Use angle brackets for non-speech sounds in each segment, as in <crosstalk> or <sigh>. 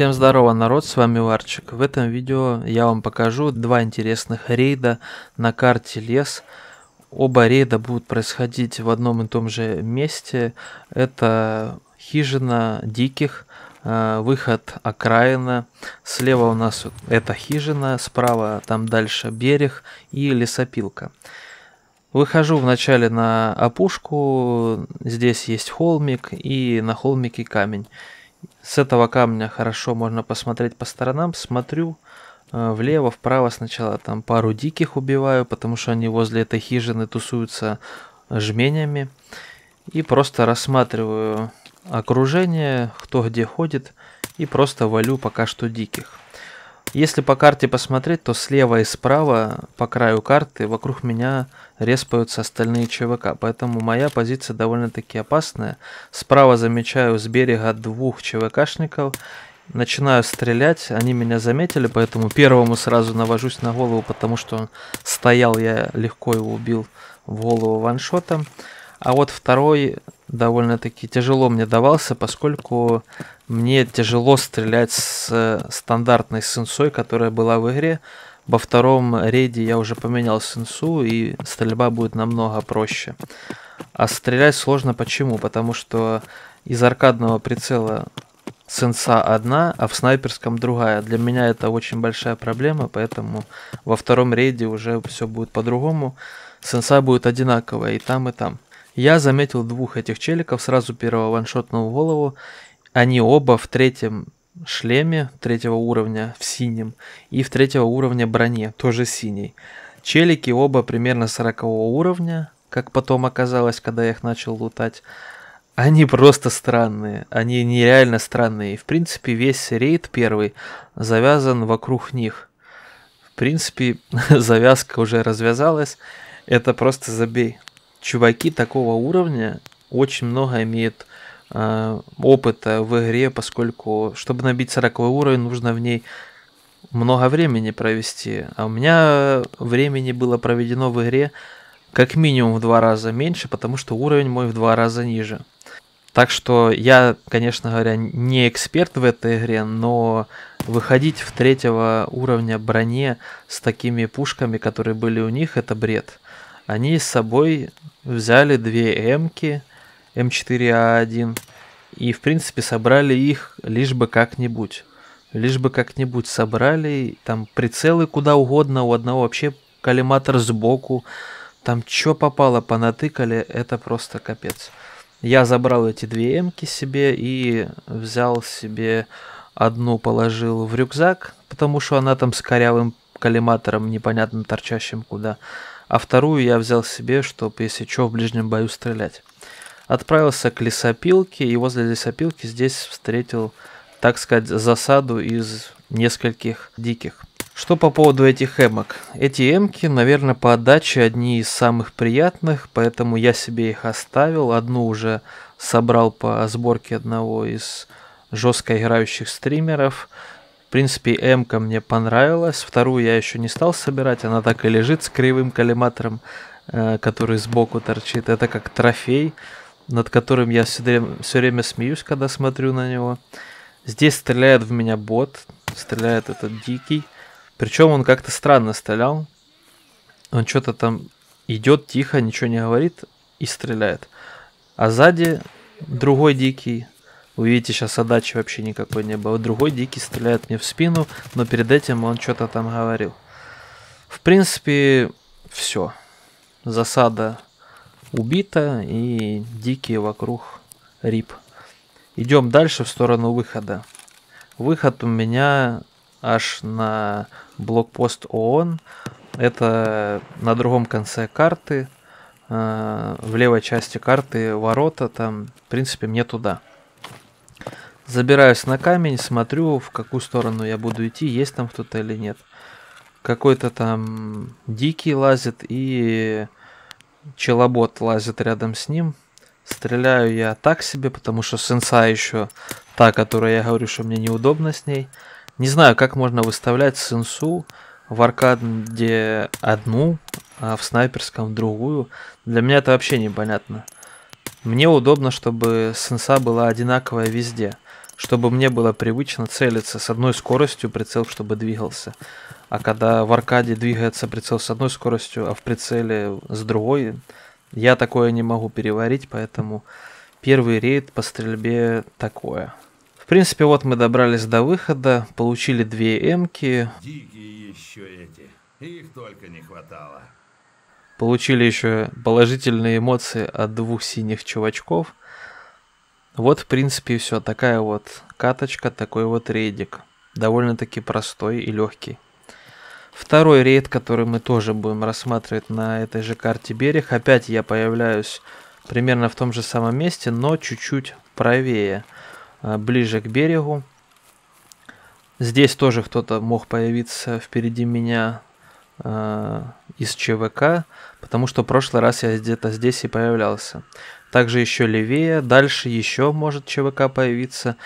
Всем здорово, народ, с вами Варчик. В этом видео я вам покажу два интересных рейда на карте лес. Оба рейда будут происходить в одном и том же месте. Это хижина диких, э, выход окраина. Слева у нас это хижина, справа там дальше берег и лесопилка. Выхожу вначале на опушку, здесь есть холмик и на холмике камень с этого камня хорошо можно посмотреть по сторонам. Смотрю э, влево, вправо сначала там пару диких убиваю, потому что они возле этой хижины тусуются жменями. И просто рассматриваю окружение, кто где ходит, и просто валю пока что диких. Если по карте посмотреть, то слева и справа по краю карты вокруг меня респаются остальные ЧВК, поэтому моя позиция довольно-таки опасная. Справа замечаю с берега двух ЧВКшников, начинаю стрелять, они меня заметили, поэтому первому сразу навожусь на голову, потому что он стоял, я легко его убил в голову ваншотом. А вот второй довольно-таки тяжело мне давался, поскольку мне тяжело стрелять с э, стандартной сенсой, которая была в игре. Во втором рейде я уже поменял сенсу, и стрельба будет намного проще. А стрелять сложно почему? Потому что из аркадного прицела сенса одна, а в снайперском другая. Для меня это очень большая проблема, поэтому во втором рейде уже все будет по-другому. Сенса будет одинаковая и там, и там. Я заметил двух этих челиков, сразу первого ваншотного голову. Они оба в третьем шлеме третьего уровня в синем и в третьего уровня броне, тоже синей. Челики оба примерно 40 уровня, как потом оказалось, когда я их начал лутать. Они просто странные, они нереально странные. И, в принципе, весь рейд первый завязан вокруг них. В принципе, <laughs> завязка уже развязалась. Это просто забей чуваки такого уровня очень много имеют э, опыта в игре, поскольку, чтобы набить 40 уровень, нужно в ней много времени провести. А у меня времени было проведено в игре как минимум в два раза меньше, потому что уровень мой в два раза ниже. Так что я, конечно говоря, не эксперт в этой игре, но выходить в третьего уровня броне с такими пушками, которые были у них, это бред они с собой взяли две М-ки, М4А1, и, в принципе, собрали их лишь бы как-нибудь. Лишь бы как-нибудь собрали, там прицелы куда угодно, у одного вообще коллиматор сбоку, там что попало, понатыкали, это просто капец. Я забрал эти две эмки себе и взял себе одну положил в рюкзак, потому что она там с корявым коллиматором непонятно торчащим куда а вторую я взял себе, чтобы, если что, в ближнем бою стрелять. Отправился к лесопилке, и возле лесопилки здесь встретил, так сказать, засаду из нескольких диких. Что по поводу этих эмок? Эти эмки, наверное, по отдаче одни из самых приятных, поэтому я себе их оставил. Одну уже собрал по сборке одного из жестко играющих стримеров. В принципе, М-ка мне понравилась. Вторую я еще не стал собирать. Она так и лежит с кривым коллиматором, э, который сбоку торчит. Это как трофей, над которым я все время, все время смеюсь, когда смотрю на него. Здесь стреляет в меня бот. Стреляет этот дикий. Причем он как-то странно стрелял. Он что-то там идет тихо, ничего не говорит и стреляет. А сзади другой дикий Увидите, сейчас отдачи вообще никакой не было. Другой дикий стреляет мне в спину, но перед этим он что-то там говорил. В принципе, все. Засада убита и дикие вокруг рип. Идем дальше в сторону выхода. Выход у меня аж на блокпост ООН. Это на другом конце карты. Э, в левой части карты ворота. Там, в принципе, мне туда. Забираюсь на камень, смотрю, в какую сторону я буду идти, есть там кто-то или нет. Какой-то там дикий лазит и челобот лазит рядом с ним. Стреляю я так себе, потому что сенса еще та, которая я говорю, что мне неудобно с ней. Не знаю, как можно выставлять сенсу в аркаде одну, а в снайперском другую. Для меня это вообще непонятно. Мне удобно, чтобы сенса была одинаковая везде, чтобы мне было привычно целиться с одной скоростью прицел, чтобы двигался. А когда в аркаде двигается прицел с одной скоростью, а в прицеле с другой, я такое не могу переварить, поэтому первый рейд по стрельбе такое. В принципе, вот мы добрались до выхода, получили две эмки. Дикие еще эти, их только не хватало. Получили еще положительные эмоции от двух синих чувачков. Вот, в принципе, все. Такая вот каточка, такой вот рейдик. Довольно-таки простой и легкий. Второй рейд, который мы тоже будем рассматривать на этой же карте берег. Опять я появляюсь примерно в том же самом месте, но чуть-чуть правее, э, ближе к берегу. Здесь тоже кто-то мог появиться впереди меня. Э, из ЧВК, потому что в прошлый раз я где-то здесь и появлялся. Также еще левее, дальше еще может ЧВК появиться.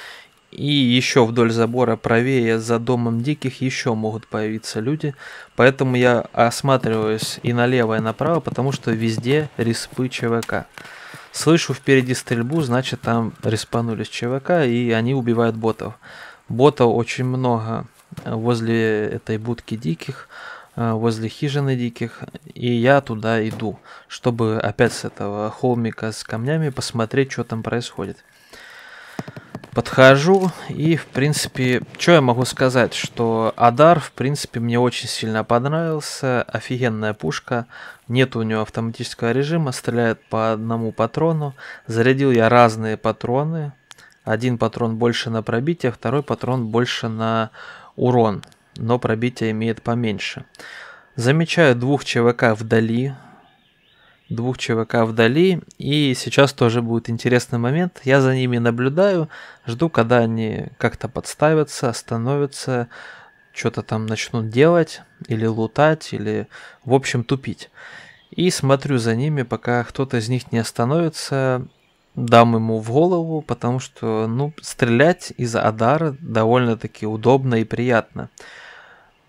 И еще вдоль забора правее за домом диких еще могут появиться люди. Поэтому я осматриваюсь и налево, и направо, потому что везде респы ЧВК. Слышу впереди стрельбу, значит там респанулись ЧВК и они убивают ботов. Ботов очень много возле этой будки диких. Э, возле хижины диких, и я туда иду, чтобы опять с этого холмика с камнями посмотреть, что там происходит. Подхожу, и, в принципе, что я могу сказать, что Адар, в принципе, мне очень сильно понравился, офигенная пушка, нет у нее автоматического режима, стреляет по одному патрону, зарядил я разные патроны, один патрон больше на пробитие, второй патрон больше на урон но пробитие имеет поменьше. Замечаю двух ЧВК вдали, двух ЧВК вдали. И сейчас тоже будет интересный момент. Я за ними наблюдаю, жду, когда они как-то подставятся, остановятся, что-то там начнут делать, или лутать, или, в общем, тупить. И смотрю за ними, пока кто-то из них не остановится, дам ему в голову, потому что, ну, стрелять из Адара довольно-таки удобно и приятно.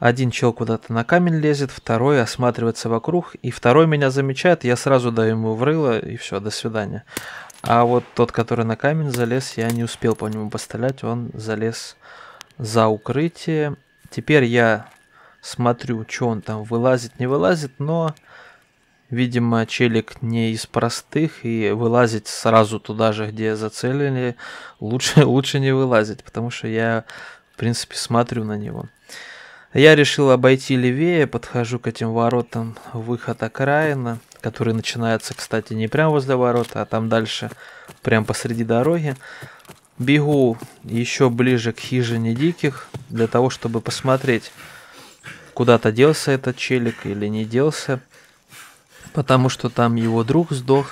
Один чел куда-то на камень лезет, второй осматривается вокруг, и второй меня замечает, я сразу даю ему в рыло, и все, до свидания. А вот тот, который на камень залез, я не успел по нему пострелять, он залез за укрытие. Теперь я смотрю, что он там вылазит, не вылазит, но, видимо, челик не из простых, и вылазить сразу туда же, где зацелили, лучше, <laughs> лучше не вылазить, потому что я, в принципе, смотрю на него. Я решил обойти левее, подхожу к этим воротам, выход окраина, который начинается, кстати, не прямо возле ворота, а там дальше, прямо посреди дороги. Бегу еще ближе к хижине диких, для того, чтобы посмотреть, куда-то делся этот челик или не делся, потому что там его друг сдох,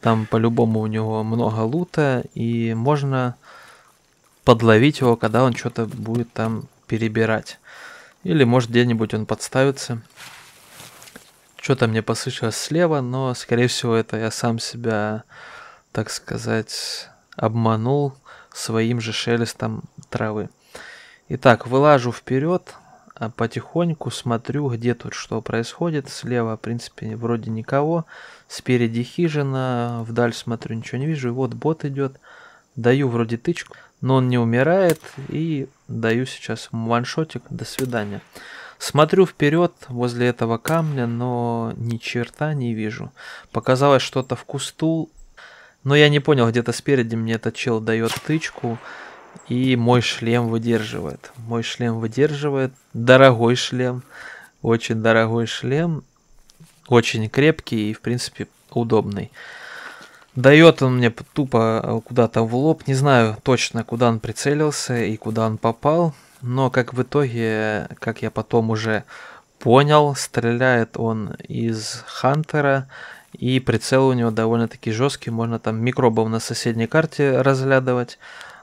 там по-любому у него много лута, и можно подловить его, когда он что-то будет там перебирать. Или может где-нибудь он подставится. Что-то мне послышалось слева, но скорее всего это я сам себя, так сказать, обманул своим же шелестом травы. Итак, вылажу вперед, а потихоньку смотрю, где тут что происходит. Слева, в принципе, вроде никого. Спереди хижина, вдаль смотрю, ничего не вижу. И вот бот идет. Даю вроде тычку, но он не умирает. И даю сейчас ваншотик. До свидания. Смотрю вперед возле этого камня, но ни черта не вижу. Показалось что-то в кусту, но я не понял, где-то спереди мне этот чел дает тычку, и мой шлем выдерживает. Мой шлем выдерживает. Дорогой шлем. Очень дорогой шлем. Очень крепкий и, в принципе, удобный. Дает он мне тупо э, куда-то в лоб. Не знаю точно, куда он прицелился и куда он попал. Но как в итоге, как я потом уже понял, стреляет он из Хантера. И прицел у него довольно-таки жесткий. Можно там микробов на соседней карте разглядывать.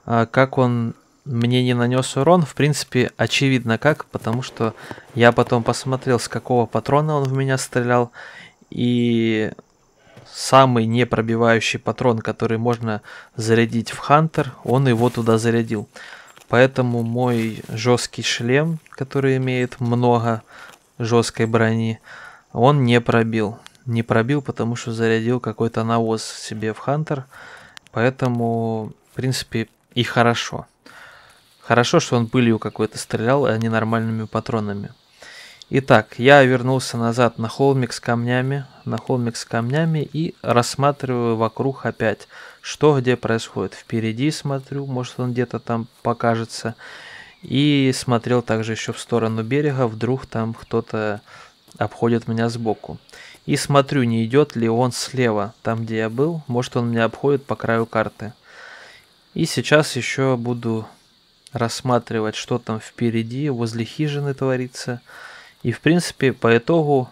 А как он мне не нанес урон, в принципе, очевидно как, потому что я потом посмотрел, с какого патрона он в меня стрелял, и самый непробивающий патрон, который можно зарядить в Хантер, он его туда зарядил. Поэтому мой жесткий шлем, который имеет много жесткой брони, он не пробил. Не пробил, потому что зарядил какой-то навоз себе в Хантер. Поэтому, в принципе, и хорошо. Хорошо, что он пылью какой-то стрелял, а не нормальными патронами. Итак, я вернулся назад на холмик с камнями, на холмик с камнями и рассматриваю вокруг опять, что где происходит. Впереди смотрю, может он где-то там покажется. И смотрел также еще в сторону берега, вдруг там кто-то обходит меня сбоку. И смотрю, не идет ли он слева, там где я был, может он меня обходит по краю карты. И сейчас еще буду рассматривать, что там впереди, возле хижины творится. И в принципе по итогу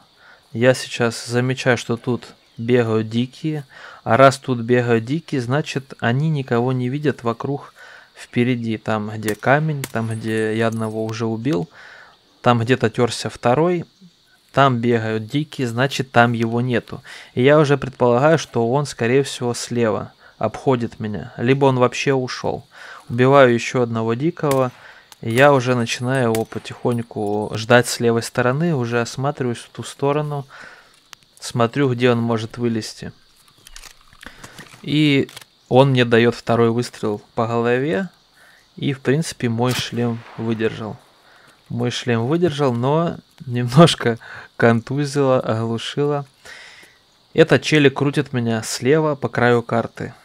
я сейчас замечаю, что тут бегают дикие. А раз тут бегают дикие, значит они никого не видят вокруг впереди. Там где камень, там где я одного уже убил, там где-то терся второй. Там бегают дикие, значит там его нету. И я уже предполагаю, что он скорее всего слева обходит меня. Либо он вообще ушел. Убиваю еще одного дикого. Я уже начинаю его потихоньку ждать с левой стороны, уже осматриваюсь в ту сторону, смотрю, где он может вылезти. И он мне дает второй выстрел по голове, и в принципе мой шлем выдержал. Мой шлем выдержал, но немножко контузило, оглушило. Этот челик крутит меня слева по краю карты.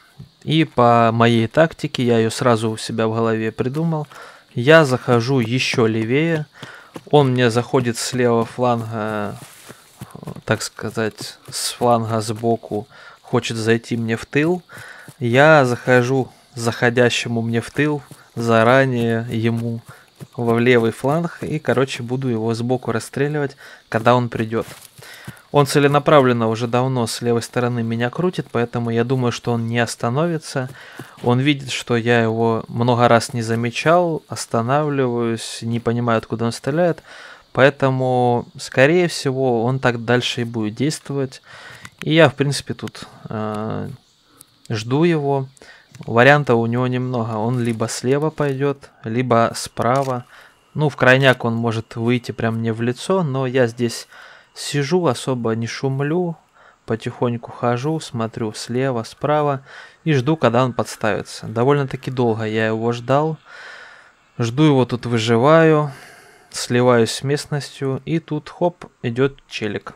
И по моей тактике, я ее сразу у себя в голове придумал – я захожу еще левее. Он мне заходит с левого фланга, так сказать, с фланга сбоку. Хочет зайти мне в тыл. Я захожу заходящему мне в тыл заранее ему в левый фланг и, короче, буду его сбоку расстреливать, когда он придет. Он целенаправленно уже давно с левой стороны меня крутит, поэтому я думаю, что он не остановится. Он видит, что я его много раз не замечал, останавливаюсь, не понимаю, откуда он стреляет. Поэтому, скорее всего, он так дальше и будет действовать. И я, в принципе, тут э, жду его. Вариантов у него немного. Он либо слева пойдет, либо справа. Ну, в крайняк он может выйти прям мне в лицо, но я здесь Сижу, особо не шумлю, потихоньку хожу, смотрю слева, справа и жду, когда он подставится. Довольно-таки долго я его ждал. Жду его тут, выживаю, сливаюсь с местностью, и тут хоп, идет челик.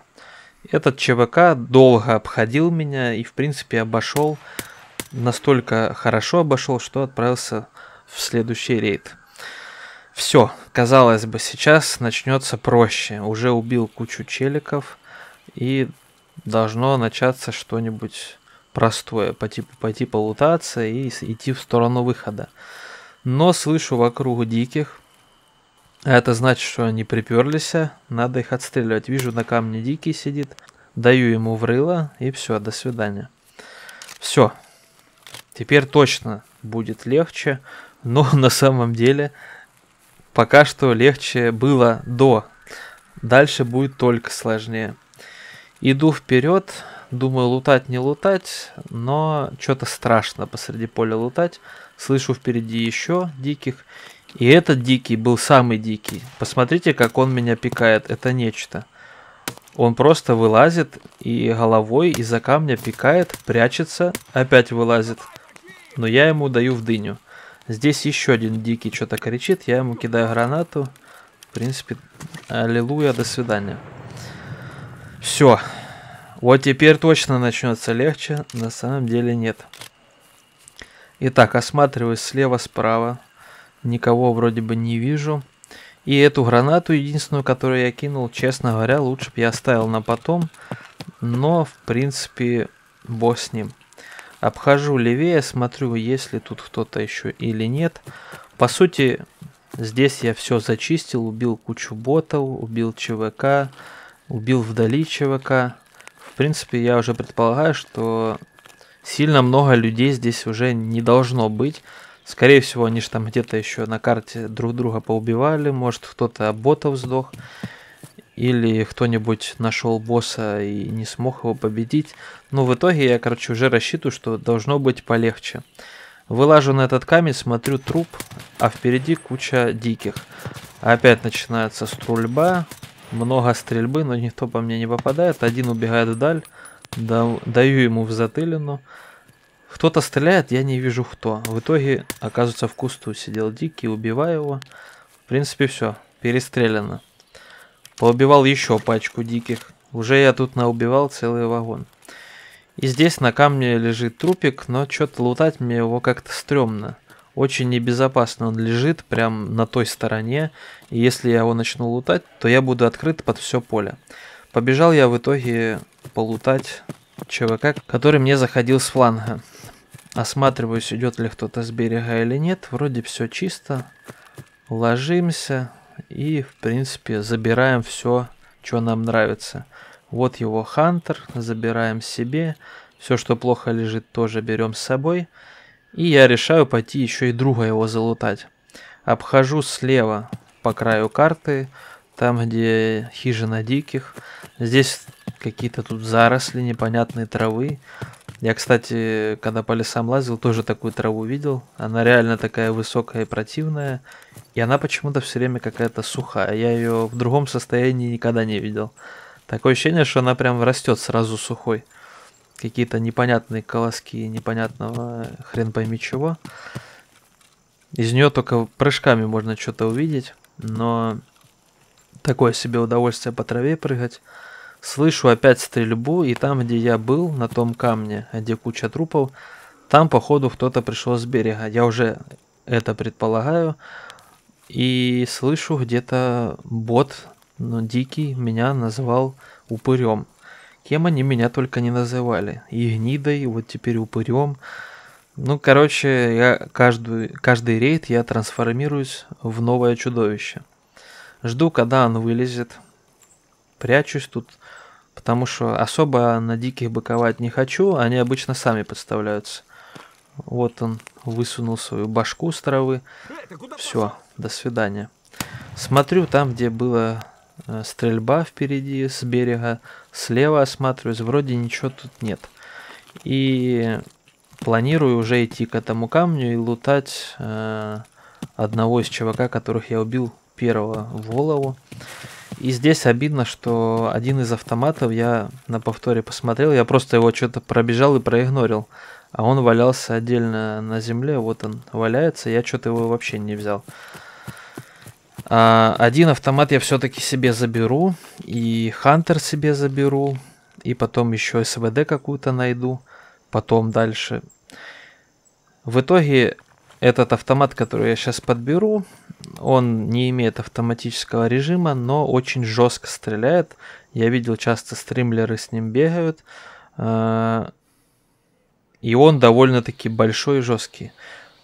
Этот ЧВК долго обходил меня и, в принципе, обошел, настолько хорошо обошел, что отправился в следующий рейд. Все, казалось бы, сейчас начнется проще. Уже убил кучу челиков и должно начаться что-нибудь простое, по типу пойти полутаться и идти в сторону выхода. Но слышу вокруг диких, а это значит, что они приперлись, надо их отстреливать. Вижу, на камне дикий сидит, даю ему врыло, и все, до свидания. Все, теперь точно будет легче, но <laughs> на самом деле Пока что легче было до. Дальше будет только сложнее. Иду вперед, думаю лутать не лутать, но что-то страшно посреди поля лутать. Слышу впереди еще диких. И этот дикий был самый дикий. Посмотрите, как он меня пикает. Это нечто. Он просто вылазит и головой из-за камня пикает, прячется, опять вылазит. Но я ему даю в дыню. Здесь еще один дикий что-то кричит. Я ему кидаю гранату. В принципе, аллилуйя, до свидания. Все. Вот теперь точно начнется легче. На самом деле нет. Итак, осматриваюсь слева-справа. Никого вроде бы не вижу. И эту гранату, единственную, которую я кинул, честно говоря, лучше бы я оставил на потом. Но, в принципе, бог с ним. Обхожу левее, смотрю, есть ли тут кто-то еще или нет. По сути, здесь я все зачистил, убил кучу ботов, убил ЧВК, убил вдали ЧВК. В принципе, я уже предполагаю, что сильно много людей здесь уже не должно быть. Скорее всего, они же там где-то еще на карте друг друга поубивали, может кто-то ботов сдох или кто-нибудь нашел босса и не смог его победить. Но в итоге я, короче, уже рассчитываю, что должно быть полегче. Вылажу на этот камень, смотрю труп, а впереди куча диких. Опять начинается стрельба, много стрельбы, но никто по мне не попадает. Один убегает вдаль, даю ему в затылину. Кто-то стреляет, я не вижу кто. В итоге, оказывается, в кусту сидел дикий, убиваю его. В принципе, все, перестреляно. Поубивал еще пачку диких. Уже я тут наубивал целый вагон. И здесь на камне лежит трупик, но что-то лутать мне его как-то стрёмно. Очень небезопасно он лежит, прям на той стороне, и если я его начну лутать, то я буду открыт под все поле. Побежал я в итоге полутать ЧВК, который мне заходил с фланга. Осматриваюсь, идет ли кто-то с берега или нет. Вроде все чисто. Ложимся, и, в принципе, забираем все, что нам нравится. Вот его хантер, забираем себе. Все, что плохо лежит, тоже берем с собой. И я решаю пойти еще и друга его залутать. Обхожу слева по краю карты, там, где хижина диких. Здесь какие-то тут заросли, непонятные травы. Я, кстати, когда по лесам лазил, тоже такую траву видел. Она реально такая высокая и противная. И она почему-то все время какая-то сухая. Я ее в другом состоянии никогда не видел. Такое ощущение, что она прям растет сразу сухой. Какие-то непонятные колоски непонятного хрен пойми чего. Из нее только прыжками можно что-то увидеть, но такое себе удовольствие по траве прыгать. Слышу опять стрельбу, и там, где я был, на том камне, где куча трупов, там, походу, кто-то пришел с берега. Я уже это предполагаю, и слышу где-то бот, но дикий, меня назвал упырем. Кем они меня только не называли. И гнидой, вот теперь упырем. Ну, короче, я каждую, каждый рейд я трансформируюсь в новое чудовище. Жду, когда он вылезет. Прячусь тут, потому что особо на диких быковать не хочу. Они обычно сами подставляются. Вот он высунул свою башку с травы. Все, до свидания. Смотрю там, где была э, стрельба впереди с берега, слева осматриваюсь, вроде ничего тут нет. И планирую уже идти к этому камню и лутать э, одного из чувака, которых я убил первого в голову. И здесь обидно, что один из автоматов я на повторе посмотрел, я просто его что-то пробежал и проигнорил. А он валялся отдельно на земле, вот он валяется, я что-то его вообще не взял. А, один автомат я все-таки себе заберу, и Хантер себе заберу, и потом еще СВД какую-то найду, потом дальше. В итоге этот автомат, который я сейчас подберу, он не имеет автоматического режима, но очень жестко стреляет. Я видел, часто стримлеры с ним бегают. А, и он довольно-таки большой и жесткий.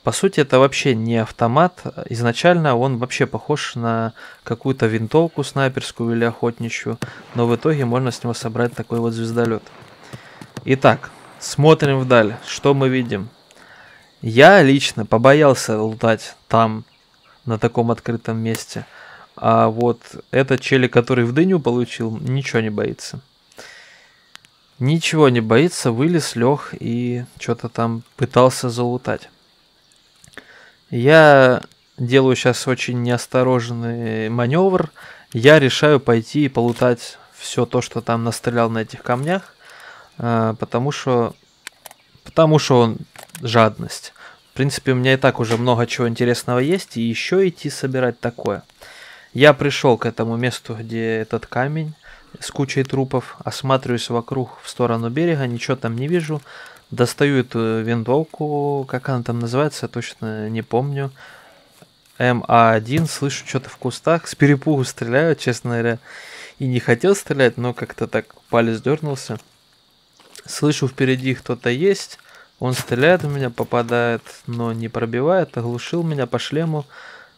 По сути, это вообще не автомат. Изначально он вообще похож на какую-то винтовку снайперскую или охотничью, но в итоге можно с него собрать такой вот звездолет. Итак, смотрим вдаль, что мы видим. Я лично побоялся лутать там, на таком открытом месте. А вот этот Чели, который в дыню получил, ничего не боится. Ничего не боится, вылез, лег и что-то там пытался залутать. Я делаю сейчас очень неосторожный маневр. Я решаю пойти и полутать все то, что там настрелял на этих камнях, а, потому что потому что он жадность. В принципе, у меня и так уже много чего интересного есть, и еще идти собирать такое. Я пришел к этому месту, где этот камень с кучей трупов, осматриваюсь вокруг в сторону берега, ничего там не вижу. Достаю эту винтовку, как она там называется, я точно не помню. МА1, слышу что-то в кустах, с перепугу стреляю, честно говоря. И не хотел стрелять, но как-то так палец дернулся. Слышу впереди кто-то есть, он стреляет у меня, попадает, но не пробивает, оглушил меня по шлему.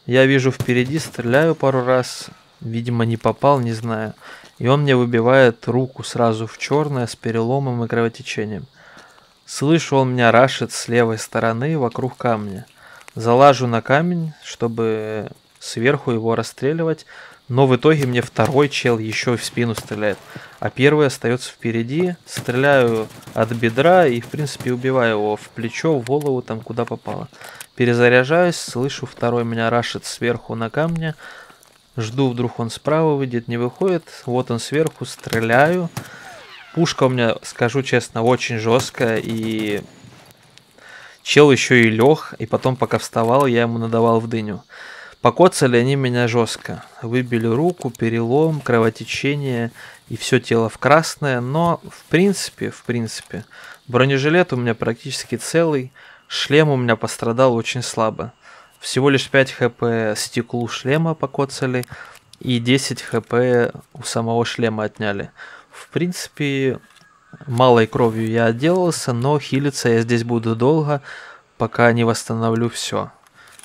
Я вижу впереди, стреляю пару раз, видимо не попал, не знаю. И он мне выбивает руку сразу в черное с переломом и кровотечением. Слышу, он меня рашит с левой стороны вокруг камня. Залажу на камень, чтобы сверху его расстреливать, но в итоге мне второй чел еще в спину стреляет, а первый остается впереди. Стреляю от бедра и, в принципе, убиваю его в плечо, в голову, там куда попало. Перезаряжаюсь, слышу, второй меня рашит сверху на камне. Жду, вдруг он справа выйдет, не выходит. Вот он сверху, стреляю пушка у меня, скажу честно, очень жесткая, и чел еще и лег, и потом, пока вставал, я ему надавал в дыню. Покоцали они меня жестко. Выбили руку, перелом, кровотечение и все тело в красное, но в принципе, в принципе, бронежилет у меня практически целый, шлем у меня пострадал очень слабо. Всего лишь 5 хп стеклу шлема покоцали и 10 хп у самого шлема отняли. В принципе, малой кровью я отделался, но хилиться я здесь буду долго, пока не восстановлю все.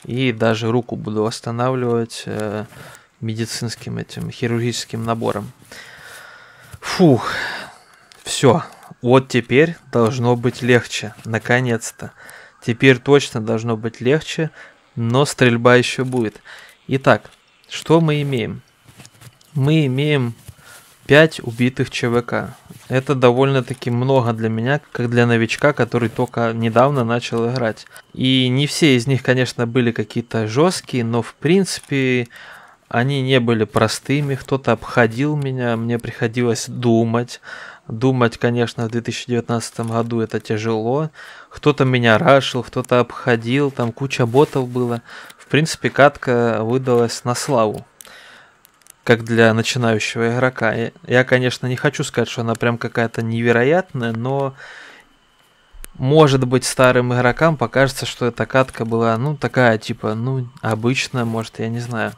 И даже руку буду восстанавливать э, медицинским этим хирургическим набором. Фух, все. Вот теперь должно быть легче, наконец-то. Теперь точно должно быть легче, но стрельба еще будет. Итак, что мы имеем? Мы имеем 5 убитых ЧВК. Это довольно-таки много для меня, как для новичка, который только недавно начал играть. И не все из них, конечно, были какие-то жесткие, но в принципе они не были простыми. Кто-то обходил меня, мне приходилось думать. Думать, конечно, в 2019 году это тяжело. Кто-то меня рашил, кто-то обходил, там куча ботов было. В принципе, катка выдалась на славу как для начинающего игрока. Я, конечно, не хочу сказать, что она прям какая-то невероятная, но может быть старым игрокам покажется, что эта катка была, ну, такая, типа, ну, обычная, может, я не знаю.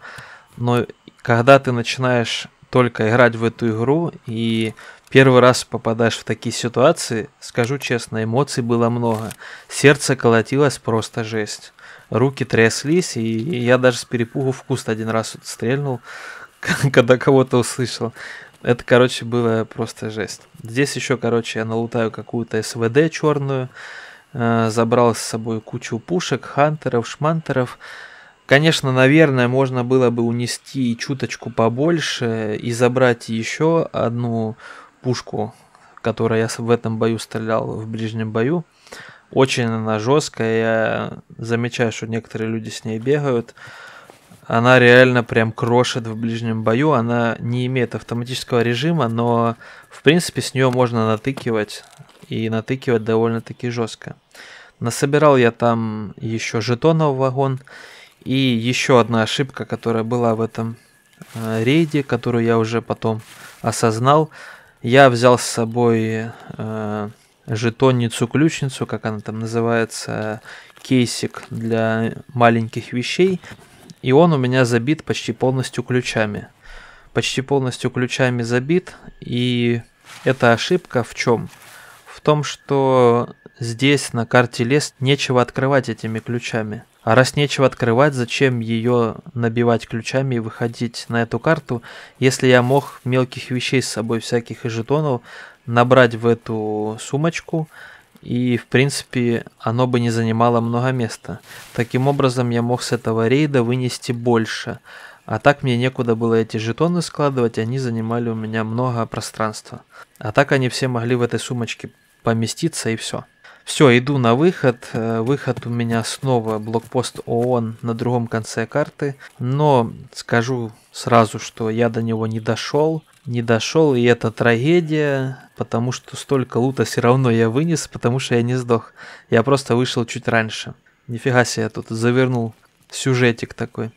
Но когда ты начинаешь только играть в эту игру и первый раз попадаешь в такие ситуации, скажу честно, эмоций было много. Сердце колотилось просто жесть. Руки тряслись, и я даже с перепугу в куст один раз стрельнул. <laughs> когда кого-то услышал. Это, короче, было просто жесть. Здесь еще, короче, я налутаю какую-то СВД черную, э, забрал с собой кучу пушек, хантеров, шмантеров. Конечно, наверное, можно было бы унести и чуточку побольше и забрать еще одну пушку, которая я в этом бою стрелял, в ближнем бою. Очень она жесткая, я замечаю, что некоторые люди с ней бегают она реально прям крошит в ближнем бою. Она не имеет автоматического режима, но в принципе с нее можно натыкивать и натыкивать довольно-таки жестко. Насобирал я там еще жетонов вагон. И еще одна ошибка, которая была в этом э, рейде, которую я уже потом осознал. Я взял с собой э, жетонницу-ключницу, как она там называется, кейсик для маленьких вещей и он у меня забит почти полностью ключами. Почти полностью ключами забит, и эта ошибка в чем? В том, что здесь на карте лес нечего открывать этими ключами. А раз нечего открывать, зачем ее набивать ключами и выходить на эту карту, если я мог мелких вещей с собой, всяких и жетонов, набрать в эту сумочку, и, в принципе, оно бы не занимало много места. Таким образом, я мог с этого рейда вынести больше. А так мне некуда было эти жетоны складывать, они занимали у меня много пространства. А так они все могли в этой сумочке поместиться и все. Все, иду на выход. Э, выход у меня снова блокпост ООН на другом конце карты. Но скажу сразу, что я до него не дошел. Не дошел, и это трагедия, потому что столько лута все равно я вынес, потому что я не сдох. Я просто вышел чуть раньше. Нифига себе, я тут завернул сюжетик такой.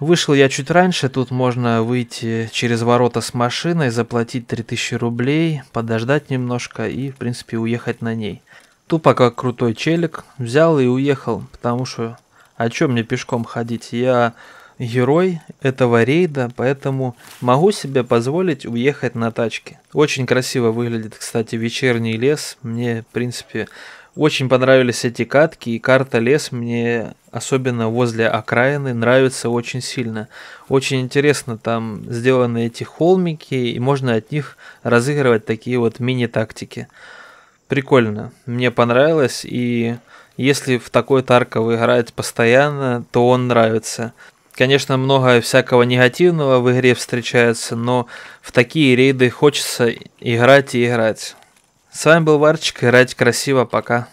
Вышел я чуть раньше, тут можно выйти через ворота с машиной, заплатить 3000 рублей, подождать немножко и, в принципе, уехать на ней. Тупо как крутой челик взял и уехал, потому что о чем мне пешком ходить? Я герой этого рейда, поэтому могу себе позволить уехать на тачке. Очень красиво выглядит, кстати, вечерний лес. Мне, в принципе, очень понравились эти катки, и карта лес мне, особенно возле окраины, нравится очень сильно. Очень интересно там сделаны эти холмики, и можно от них разыгрывать такие вот мини-тактики прикольно. Мне понравилось, и если в такой Тарка вы постоянно, то он нравится. Конечно, много всякого негативного в игре встречается, но в такие рейды хочется играть и играть. С вами был Варчик, играть красиво, пока.